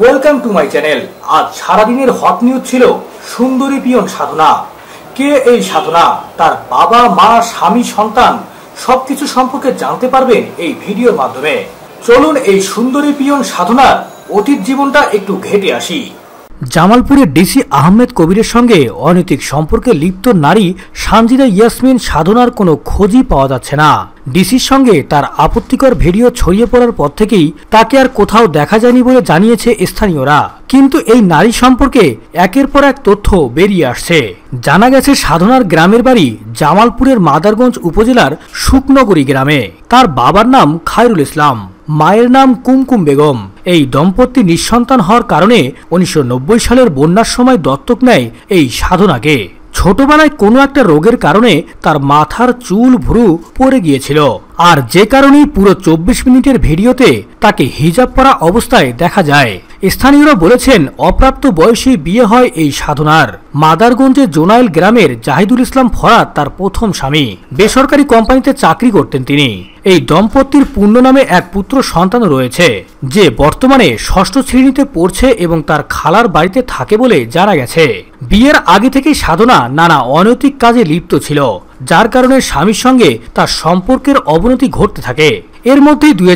welcome to my channel আজ সারাদিনের hot news ছিল সুন্দরী পিয়ন সাধনা কে এই সাধনা তার বাবা মা স্বামী সন্তান সবকিছু সম্পর্কে জানতে পারবেন এই ভিডিওর মাধ্যমে চলুন এই সুন্দরী পিয়ন সাধনার অতীত জীবনটা একটু ঘেটে আসি জামালপুরে ডিসি আহমেদ কবিরের সঙ্গে অনৈতিক সম্পর্কে লিপ্ত নারী সানজিদা ইয়াসমিন সাধনার কোনো খোঁজই পাওয়া যাচ্ছে না ডিসির সঙ্গে তার আপত্তিকর ভিডিও ছড়িয়ে পড়ার পর থেকেই তাকে আর কোথাও দেখা যায়নি বলে জানিয়েছে স্থানীয়রা কিন্তু এই নারী সম্পর্কে একের পর এক তথ্য বেরিয়ে আসছে জানা গেছে সাধনার গ্রামের বাড়ি জামালপুরের মাদারগঞ্জ উপজেলার শুকনগরী গ্রামে তার বাবার নাম খায়রুল ইসলাম মায়ের নাম কুমকুম বেগম এই দম্পতি নিঃসন্তান হওয়ার কারণে উনিশশো সালের বন্যার সময় দত্তক নেয় এই সাধনাকে ছোটবেলায় কোনো একটা রোগের কারণে তার মাথার চুল ভ্রু পড়ে গিয়েছিল আর যে কারণেই পুরো চব্বিশ মিনিটের ভিডিওতে তাকে হিজাব পরা অবস্থায় দেখা যায় স্থানীয়রা বলেছেন অপ্রাপ্ত বয়সে বিয়ে হয় এই সাধনার মাদারগঞ্জের জোনাইল গ্রামের জাহিদুল ইসলাম ফরাত তার প্রথম স্বামী বেসরকারি কোম্পানিতে চাকরি করতেন তিনি এই দম্পতির পূর্ণ নামে এক পুত্র সন্তান রয়েছে যে বর্তমানে ষষ্ঠ শ্রেণীতে পড়ছে এবং তার খালার বাড়িতে থাকে বলে জানা গেছে বিয়ের আগে থেকেই সাধনা নানা অনৈতিক কাজে লিপ্ত ছিল যার কারণে স্বামীর সঙ্গে তার সম্পর্কের অবনতি ঘটতে থাকে এর মধ্যেই দুই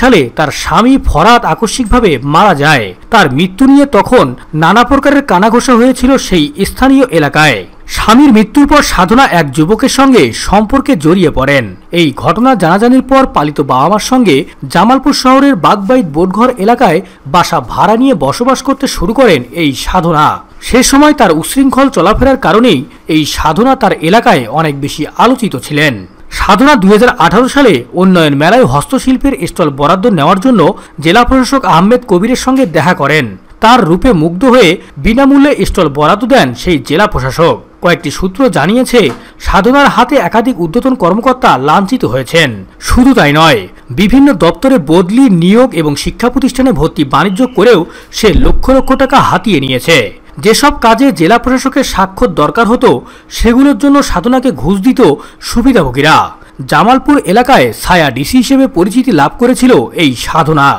সালে তার স্বামী ফরাত আকস্মিকভাবে মারা যায় তার মৃত্যু নিয়ে তখন নানা প্রকারের কানাঘোষা হয়েছিল সেই স্থানীয় এলাকায় স্বামীর মৃত্যুর পর সাধনা এক যুবকের সঙ্গে সম্পর্কে জড়িয়ে পড়েন এই ঘটনা জানাজানির পর পালিত বাবা মার সঙ্গে জামালপুর শহরের বাগবাইত বোটঘর এলাকায় বাসা ভাড়া নিয়ে বসবাস করতে শুরু করেন এই সাধনা সে সময় তার উশৃঙ্খল চলাফেরার কারণেই এই সাধনা তার এলাকায় অনেক বেশি আলোচিত ছিলেন সাধনা দুই সালে উন্নয়ন মেলায় হস্তশিল্পের স্টল বরাদ্দ নেওয়ার জন্য জেলা প্রশাসক আহমেদ কবিরের সঙ্গে দেখা করেন তার রূপে মুগ্ধ হয়ে বিনামূল্যে স্টল বরাদ্দ দেন সেই জেলা প্রশাসক কয়েকটি সূত্র জানিয়েছে সাধনার হাতে একাধিক ঊর্ধ্বতন কর্মকর্তা লাঞ্ছিত হয়েছেন শুধু তাই নয় বিভিন্ন দপ্তরে বদলি নিয়োগ এবং শিক্ষা প্রতিষ্ঠানে ভর্তি বাণিজ্য করেও সে লক্ষ লক্ষ টাকা হাতিয়ে নিয়েছে যেসব কাজে জেলা প্রশাসকের স্বাক্ষর দরকার হতো সেগুলোর জন্য সাধনাকে ঘুষ দিত সুবিধাভোগীরা জামালপুর এলাকায় ছায়া ডিসি হিসেবে পরিচিতি লাভ করেছিল এই সাধনা